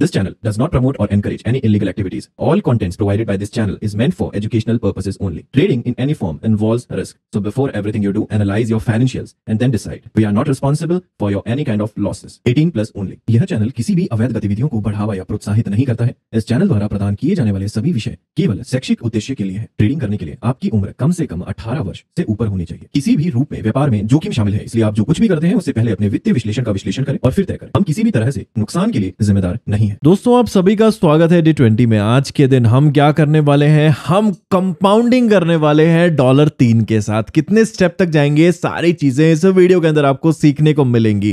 This channel does not promote or encourage any illegal activities. All contents provided by this channel is meant for educational purposes only. Trading in any form involves risk. So before everything you do, analyze your financials and then decide. We are not responsible for your any kind of losses. 18 plus only. यह channel किसी भी अवैध गतिविधियों को बढ़ावा या प्रोत्साहित नहीं करता है इस चैनल द्वारा प्रदान किए जाने वाले सभी विषय केवल शैक्षिक उद्देश्य के लिए है ट्रेडिंग करने के लिए आपकी उम्र कम से कम 18 वर्ष से ऊपर होनी चाहिए किसी भी रूप में व्यापार में जोखिम शामिल है इसलिए आप जो कुछ भी करते हैं उससे पहले अपने वित्तीय विश्लेषण का विश्लेषण करें और फिर तय करें हम किसी भी तरह से नुकसान के लिए जिम्मेदार नहीं दोस्तों आप सभी का स्वागत है डी ट्वेंटी में आज के दिन हम क्या करने वाले हैं हम कंपाउंडिंग करने वाले हैं डॉलर तीन के साथ कितने स्टेप तक जाएंगे सारी चीजें इस वीडियो के अंदर आपको सीखने को मिलेंगी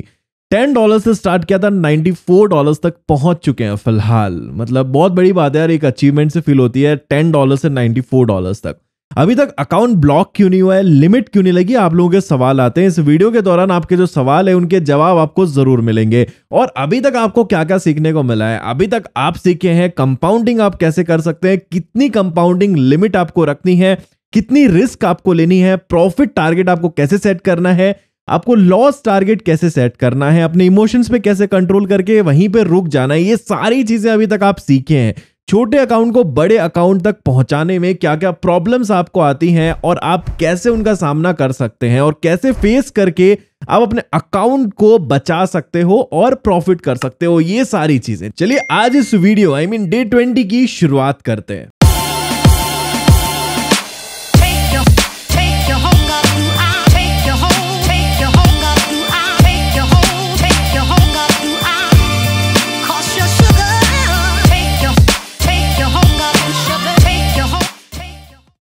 टेन डॉलर से स्टार्ट किया था नाइन्टी फोर डॉलर तक पहुंच चुके हैं फिलहाल मतलब बहुत बड़ी बात है यार एक अचीवमेंट से फील होती है टेन डॉलर से नाइन्टी फोर डॉलर तक अभी तक अकाउंट ब्लॉक क्यों नहीं हुआ है लिमिट क्यों नहीं लगी आप लोगों के सवाल आते हैं इस वीडियो के दौरान आपके जो सवाल है उनके जवाब आपको जरूर मिलेंगे और अभी तक आपको क्या क्या सीखने को मिला है अभी तक आप सीखे हैं कंपाउंडिंग आप कैसे कर सकते हैं कितनी कंपाउंडिंग लिमिट आपको रखनी है कितनी रिस्क आपको लेनी है प्रॉफिट टारगेट आपको कैसे सेट करना है आपको लॉस टारगेट कैसे सेट करना है अपने इमोशंस पे कैसे कंट्रोल करके वहीं पे रुक जाना है ये सारी चीजें अभी तक आप सीखे हैं छोटे अकाउंट को बड़े अकाउंट तक पहुंचाने में क्या क्या प्रॉब्लम्स आपको आती हैं और आप कैसे उनका सामना कर सकते हैं और कैसे फेस करके आप अपने अकाउंट को बचा सकते हो और प्रॉफिट कर सकते हो ये सारी चीजें चलिए आज इस video I mean day twenty की शुरुआत करते हैं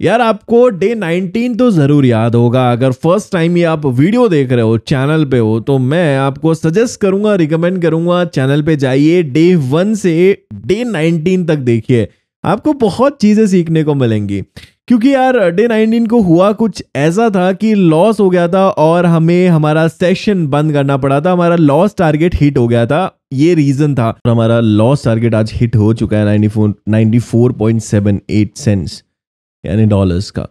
यार आपको डे 19 तो ज़रूर याद होगा अगर फर्स्ट टाइम ये आप वीडियो देख रहे हो चैनल पे हो तो मैं आपको सजेस्ट करूंगा रिकमेंड करूंगा चैनल पे जाइए डे वन से डे 19 तक देखिए आपको बहुत चीज़ें सीखने को मिलेंगी क्योंकि यार डे 19 को हुआ कुछ ऐसा था कि लॉस हो गया था और हमें हमारा सेशन बंद करना पड़ा था हमारा लॉस टारगेट हिट हो गया था ये रीज़न था हमारा लॉस टारगेट आज हिट हो चुका है नाइनटी फोर सेंट्स यानी डॉलर्स का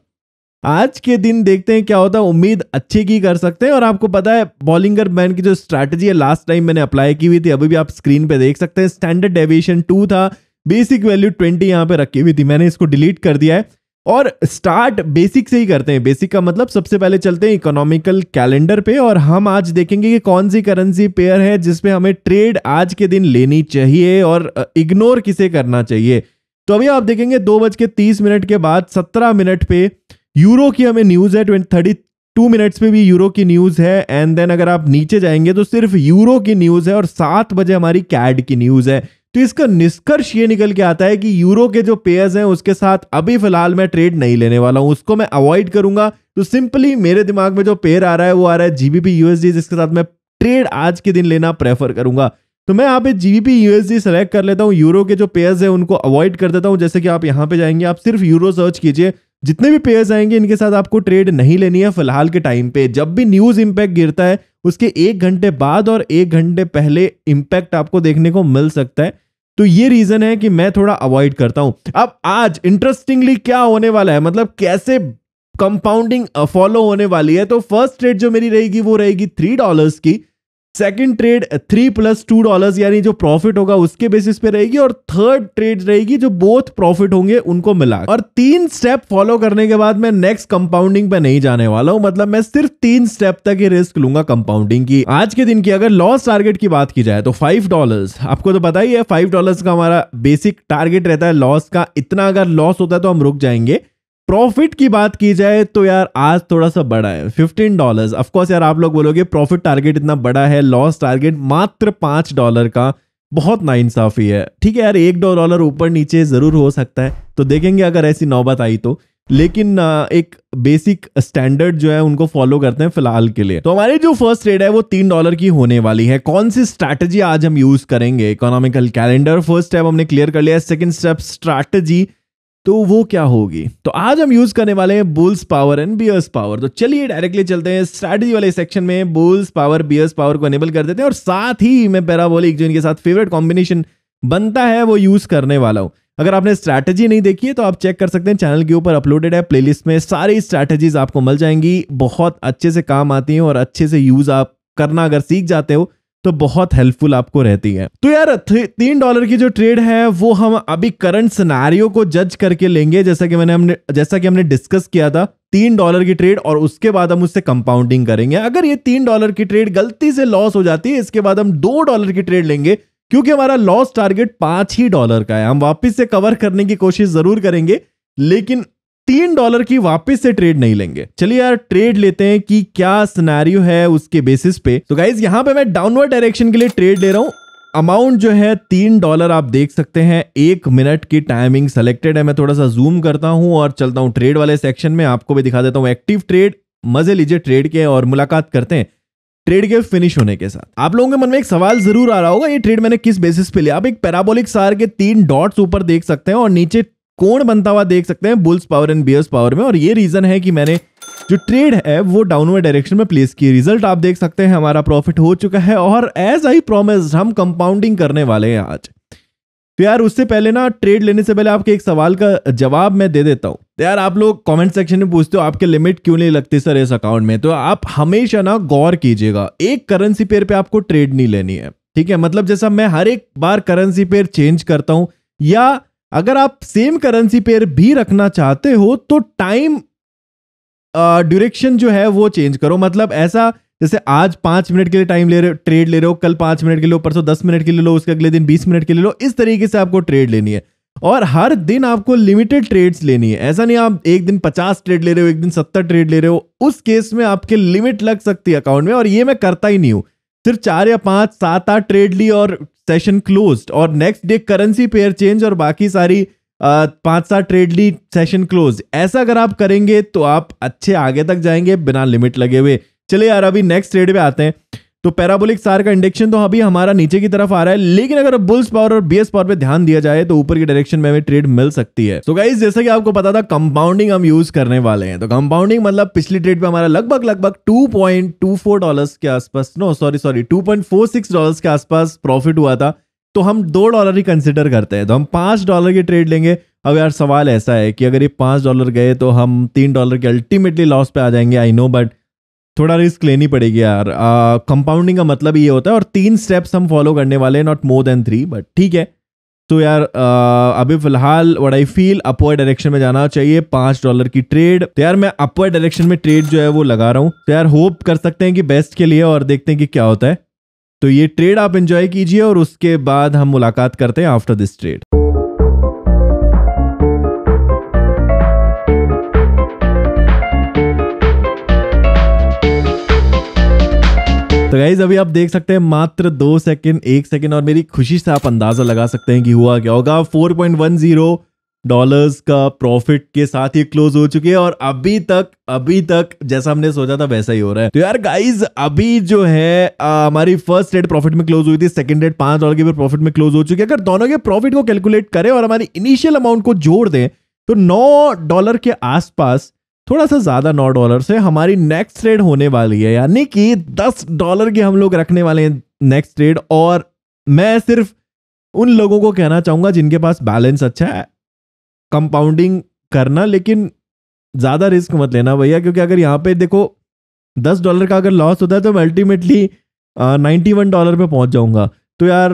आज के दिन देखते हैं क्या होता है उम्मीद अच्छी की कर सकते हैं और आपको पता है बॉलिंगर मैन की जो स्ट्रैटेजी है लास्ट टाइम मैंने अप्लाई की हुई थी अभी भी आप स्क्रीन पे देख सकते हैं स्टैंडर्ड डेविएशन टू था बेसिक वैल्यू ट्वेंटी यहां पे रखी हुई थी मैंने इसको डिलीट कर दिया है और स्टार्ट बेसिक से ही करते हैं बेसिक का मतलब सबसे पहले चलते हैं इकोनॉमिकल कैलेंडर पे और हम आज देखेंगे कि कौन सी करेंसी पेयर है जिसपे हमें ट्रेड आज के दिन लेनी चाहिए और इग्नोर किसे करना चाहिए तो अभी आप देखेंगे दो बज के तीस मिनट के बाद सत्रह मिनट पे यूरो की हमें न्यूज है थर्टी टू मिनट्स पे भी यूरो की न्यूज है एंड देन अगर आप नीचे जाएंगे तो सिर्फ यूरो की न्यूज है और सात बजे हमारी कैड की न्यूज है तो इसका निष्कर्ष ये निकल के आता है कि यूरो के जो पेयर्स हैं उसके साथ अभी फिलहाल मैं ट्रेड नहीं लेने वाला हूं उसको मैं अवॉइड करूंगा तो सिंपली मेरे दिमाग में जो पेयर आ रहा है वो आ रहा है जीबीपी यूएसडी जिसके साथ मैं ट्रेड आज के दिन लेना प्रेफर करूंगा तो मैं यहाँ पे जीबीपी यूएसडी सेलेक्ट कर लेता हूँ यूरो के जो पेयर्स हैं उनको अवॉइड कर देता हूँ जैसे कि आप यहाँ पे जाएंगे आप सिर्फ यूरो सर्च कीजिए जितने भी पेयर्स आएंगे इनके साथ आपको ट्रेड नहीं लेनी है फिलहाल के टाइम पे जब भी न्यूज इंपैक्ट गिरता है उसके एक घंटे बाद और एक घंटे पहले इंपैक्ट आपको देखने को मिल सकता है तो ये रीजन है कि मैं थोड़ा अवॉइड करता हूं अब आज इंटरेस्टिंगली क्या होने वाला है मतलब कैसे कंपाउंडिंग फॉलो होने वाली है तो फर्स्ट ट्रेड जो मेरी रहेगी वो रहेगी थ्री डॉलर्स की second trade three plus two dollar यानी जो प्रॉफिट होगा उसके बेसिस पे रहेगी और थर्ड ट्रेड रहेगी जो बोथ प्रॉफिट होंगे उनको मिला और तीन स्टेप फॉलो करने के बाद मैं नेक्स्ट कंपाउंडिंग पे नहीं जाने वाला हूं मतलब मैं सिर्फ तीन स्टेप तक ही रिस्क लूंगा कंपाउंडिंग की आज के दिन की अगर लॉस टारगेट की बात की जाए तो फाइव डॉलर आपको तो पता ही है फाइव डॉलर का हमारा बेसिक टारगेट रहता है लॉस का इतना अगर लॉस होता है तो हम रुक जाएंगे प्रॉफिट की बात की जाए तो यार आज थोड़ा सा बड़ा है फिफ्टीन डॉलर ऑफकोर्स यार आप लोग बोलोगे प्रॉफिट टारगेट इतना बड़ा है लॉस टारगेट मात्र पांच डॉलर का बहुत नाइंसाफी है ठीक है यार एक दो डॉलर ऊपर नीचे जरूर हो सकता है तो देखेंगे अगर ऐसी नौबत आई तो लेकिन एक बेसिक स्टैंडर्ड जो है उनको फॉलो करते हैं फिलहाल के लिए तो हमारी जो फर्स्ट ट्रेड है वो तीन डॉलर की होने वाली है कौन सी स्ट्रैटेजी आज हम यूज करेंगे इकोनॉमिकल कैलेंडर फर्स्ट स्टेप हमने क्लियर कर लिया सेकंड स्टेप स्ट्रैटेजी तो वो क्या होगी तो आज हम यूज करने वाले हैं bulls power and bears power तो चलिए डायरेक्टली चलते हैं स्ट्रैटेजी वाले सेक्शन में बुल्स पावर बियर्स पावर को एनेबल कर देते हैं और साथ ही मैं पैराबोलिक जो इनके साथ फेवरेट कॉम्बिनेशन बनता है वो यूज करने वाला हूं अगर आपने स्ट्रैटेजी नहीं देखी है तो आप चेक कर सकते हैं चैनल के ऊपर अपलोडेड है प्लेलिस्ट में सारी स्ट्रैटेजीज आपको मिल जाएंगी बहुत अच्छे से काम आती हैं और अच्छे से यूज आप करना अगर सीख जाते हो तो बहुत हेल्पफुल आपको रहती है तो यार तीन डॉलर की जो ट्रेड है वो हम अभी करंट सिनारियों को जज करके लेंगे जैसा कि मैंने हमने जैसा कि हमने डिस्कस किया था तीन डॉलर की ट्रेड और उसके बाद हम उससे कंपाउंडिंग करेंगे अगर ये तीन डॉलर की ट्रेड गलती से लॉस हो जाती है इसके बाद हम दो डॉलर की ट्रेड लेंगे क्योंकि हमारा लॉस टारगेट पांच ही डॉलर का है हम वापिस से कवर करने की कोशिश जरूर करेंगे लेकिन तीन डॉलर की वापस से ट्रेड नहीं लेंगे चलिए यार ट्रेड लेते हैं कि क्या सिनेरियो है उसके बेसिस पे तो गाइज यहाँ पे मैं डाउनवर्ड डायरेक्शन के लिए ट्रेड ले रहा हूँ अमाउंट जो है तीन डॉलर आप देख सकते हैं एक मिनट की टाइमिंग सेलेक्टेड है मैं थोड़ा सा जूम करता हूं और चलता हूं ट्रेड वाले सेक्शन में आपको भी दिखा देता हूं एक्टिव ट्रेड मजे लीजिए ट्रेड के और मुलाकात करते हैं ट्रेड के फिनिश होने के साथ आप लोगों के मन में एक सवाल जरूर आ रहा होगा ये ट्रेड मैंने किस बेसिस पे लिया आप एक पैराबोलिक सार के तीन डॉट्स ऊपर देख सकते हैं और नीचे कोण बनता हुआ देख सकते हैं bulls power and bears power में और ये रीजन है कि मैंने जो ट्रेड है वो डाउनवर्ड डायरेक्शन में प्लेस की रिजल्ट आप देख सकते हैं हमारा प्रॉफिट हो चुका है और एज आई प्रोमिस हम कंपाउंडिंग करने वाले हैं आज तो यार उससे पहले ना ट्रेड लेने से पहले आपके एक सवाल का जवाब मैं दे देता हूँ तो यार आप लोग कमेंट सेक्शन में पूछते हो आपके लिमिट क्यों नहीं लगती सर इस अकाउंट में तो आप हमेशा ना गौर कीजिएगा एक करेंसी पेयर पे आपको ट्रेड नहीं लेनी है ठीक है मतलब जैसा मैं हर एक बार करेंसी पेयर चेंज करता हूँ या अगर आप सेम करेंसी पेयर भी रखना चाहते हो तो टाइम ड्यूरेक्शन जो है वो चेंज करो मतलब ऐसा जैसे आज पांच मिनट के लिए टाइम ले रहे हो ट्रेड ले रहे हो कल पांच मिनट के लिए परसों दस मिनट के लिए लो उसके अगले दिन बीस मिनट के लिए लो इस तरीके से आपको ट्रेड लेनी है और हर दिन आपको लिमिटेड ट्रेड्स लेनी है ऐसा नहीं आप एक दिन पचास ट्रेड ले रहे हो एक दिन सत्तर ट्रेड ले रहे हो उस केस में आपके लिमिट लग सकती है अकाउंट में और ये मैं करता ही नहीं हूं सिर्फ चार या पांच सात आठ ट्रेड ली और सेशन क्लोज और next day currency pair change और बाकी सारी पांच सात ट्रेड ली सेशन क्लोज ऐसा अगर आप करेंगे तो आप अच्छे आगे तक जाएंगे बिना लिमिट लगे हुए चलिए यार अभी नेक्स्ट ट्रेड पे आते हैं तो पैराबोलिक स्टार का इंडेक्शन तो अभी हमारा नीचे की तरफ आ रहा है लेकिन अगर बुल्स पावर और बीएस पावर पे ध्यान दिया जाए तो ऊपर की डायरेक्शन में हमें ट्रेड मिल सकती है तो गाइज जैसा कि आपको पता था कंपाउंडिंग हम यूज करने वाले हैं तो कंपाउंडिंग मतलब पिछली ट्रेड पे हमारा लगभग लगभग टू डॉलर्स के आसपास no sorry sorry two dollars के आसपास प्रॉफिट हुआ था तो हम दो डॉलर ही कंसिडर करते हैं तो हम पांच डॉलर की ट्रेड लेंगे अब यार सवाल ऐसा है कि अगर ये पांच डॉलर गए तो हम तीन डॉलर के अल्टीमेटली लॉस पे आ जाएंगे आई नो बट थोड़ा रिस्क लेनी पड़ेगी यार कंपाउंडिंग का मतलब ये होता है और तीन स्टेप्स हम फॉलो करने वाले हैं not more than three but ठीक है तो यार आ, अभी फिलहाल what I feel upward direction में जाना चाहिए पांच डॉलर की ट्रेड तो यार मैं अपवर डायरेक्शन में ट्रेड जो है वो लगा रहा हूँ तो यार होप कर सकते हैं कि बेस्ट के लिए और देखते हैं कि क्या होता है तो ये ट्रेड आप इंजॉय कीजिए और उसके बाद हम मुलाकात करते हैं आफ्टर दिस ट्रेड तो गाइज अभी आप देख सकते हैं मात्र दो सेकंड एक सेकंड और मेरी खुशी से आप अंदाजा लगा सकते हैं कि हुआ क्या होगा 4.10 डॉलर्स का प्रॉफिट के साथ ही क्लोज हो चुकी है और अभी तक अभी तक जैसा हमने सोचा था वैसा ही हो रहा है तो यार गाइज अभी जो है आ, हमारी फर्स्ट डेट प्रॉफिट में क्लोज हुई थी सेकंड डेट पांच डॉलर के प्रॉफिट में क्लोज हो चुकी है अगर दोनों के प्रॉफिट को कैलकुलेट करें और हमारी इनिशियल अमाउंट को जोड़ दें तो नौ डॉलर के आसपास थोड़ा सा ज़्यादा नौ डॉलर से हमारी नेक्स्ट ट्रेड होने वाली है यानी कि दस डॉलर के हम लोग रखने वाले हैं नेक्स्ट ट्रेड और मैं सिर्फ उन लोगों को कहना चाहूँगा जिनके पास बैलेंस अच्छा है कंपाउंडिंग करना लेकिन ज़्यादा रिस्क मत लेना भैया क्योंकि अगर यहाँ पे देखो दस डॉलर का अगर लॉस होता है तो मैं अल्टीमेटली नाइन्टी वन डॉलर पे पहुँच जाऊँगा तो यार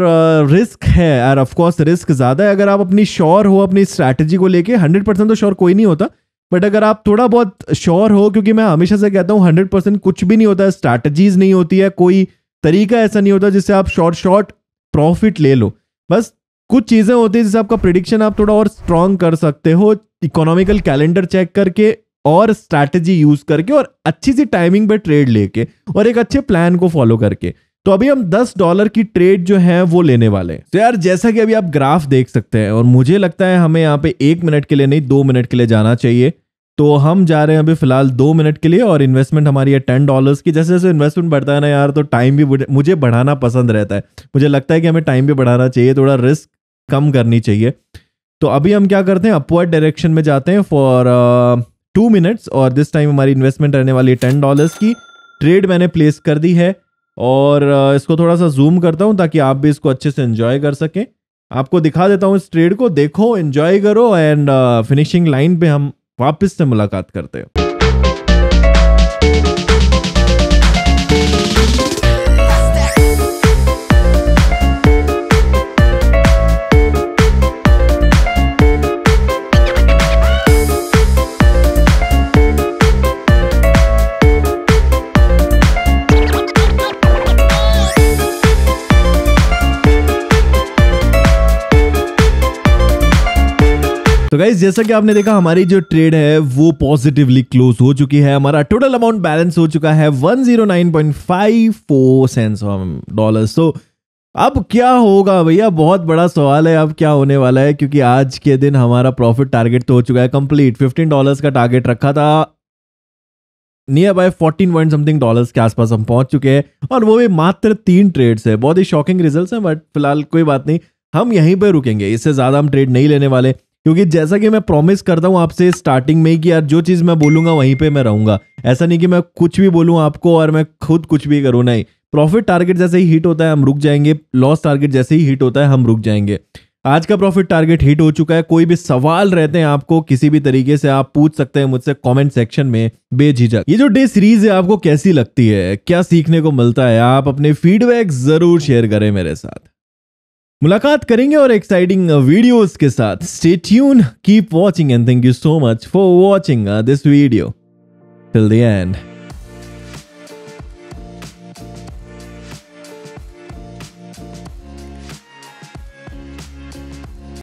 रिस्क है यार ऑफकोर्स रिस्क ज़्यादा है अगर आप अपनी श्योर हो अपनी स्ट्रैटेजी को लेके हंड्रेड परसेंट तो श्योर कोई नहीं होता बट अगर आप थोड़ा बहुत श्योर हो क्योंकि मैं हमेशा से कहता हूँ हंड्रेड परसेंट कुछ भी नहीं होता है स्ट्रैटेजीज नहीं होती है कोई तरीका ऐसा नहीं होता जिससे आप शॉर्ट शॉर्ट प्रॉफिट ले लो बस कुछ चीज़ें होती है जिससे आपका प्रिडिक्शन आप थोड़ा और स्ट्रांग कर सकते हो इकोनॉमिकल कैलेंडर चेक करके और स्ट्रैटेजी यूज करके और अच्छी सी टाइमिंग पे ट्रेड लेके और एक अच्छे प्लान को फॉलो करके तो अभी हम दस डॉलर की ट्रेड जो है वो लेने वाले हैं तो यार जैसा कि अभी आप ग्राफ देख सकते हैं और मुझे लगता है हमें यहाँ पे एक मिनट के लिए नहीं दो मिनट के लिए जाना चाहिए तो हम जा रहे हैं अभी फिलहाल दो मिनट के लिए और इन्वेस्टमेंट हमारी है टेन डॉलर्स की जैसे जैसे इन्वेस्टमेंट बढ़ता है ना यार तो टाइम भी मुझे बढ़ाना पसंद रहता है मुझे लगता है कि हमें टाइम भी बढ़ाना चाहिए थोड़ा रिस्क कम करनी चाहिए तो अभी हम क्या करते हैं अपवर्ड डायरेक्शन में जाते हैं फॉर टू मिनट्स और दिस टाइम हमारी इन्वेस्टमेंट रहने वाली है टेन डॉलर्स की ट्रेड मैंने प्लेस कर दी है और uh, इसको थोड़ा सा जूम करता हूँ ताकि आप भी इसको अच्छे से इन्जॉय कर सकें आपको दिखा देता हूँ इस ट्रेड को देखो इन्जॉय करो एंड फिनिशिंग लाइन पे हम वापस से मुलाकात करते हैं जैसा कि आपने देखा हमारी जो ट्रेड है वो पॉजिटिवली क्लोज हो चुकी है हमारा टोटल अमाउंट बैलेंस हो चुका है 109.54 सेंस डॉलर्स तो अब क्या होगा भैया बहुत बड़ा सवाल है अब क्या होने वाला है क्योंकि आज के दिन हमारा प्रॉफिट टारगेट तो हो चुका है कंप्लीट 15 डॉलर्स का टारगेट रखा था nearby fourteen point something dollars के आसपास हम पहुंच चुके हैं और वो भी मात्र तीन ट्रेड्स है बहुत ही शॉकिंग रिजल्ट है बट फिलहाल कोई बात नहीं हम यहीं पर रुकेंगे इससे ज़्यादा हम ट्रेड नहीं लेने वाले क्योंकि जैसा कि मैं प्रॉमिस करता हूं आपसे स्टार्टिंग में ही कि यार जो चीज़ मैं बोलूंगा वहीं पे मैं रहूंगा ऐसा नहीं कि मैं कुछ भी बोलूँ आपको और मैं खुद कुछ भी करूँ नहीं प्रॉफिट टारगेट जैसे ही हिट होता है हम रुक जाएंगे लॉस टारगेट जैसे ही हिट होता है हम रुक जाएंगे आज का प्रॉफिट टारगेट हिट हो चुका है कोई भी सवाल रहते हैं आपको किसी भी तरीके से आप पूछ सकते हैं मुझसे कमेंट सेक्शन में बेझिझक ये जो डे सीरीज है आपको कैसी लगती है क्या सीखने को मिलता है आप अपने फीडबैक जरूर शेयर करें मेरे साथ मुलाकात करेंगे और एक्साइटिंग वीडियोस uh, के साथ stay tune keep watching and thank you so much for watching this video till the and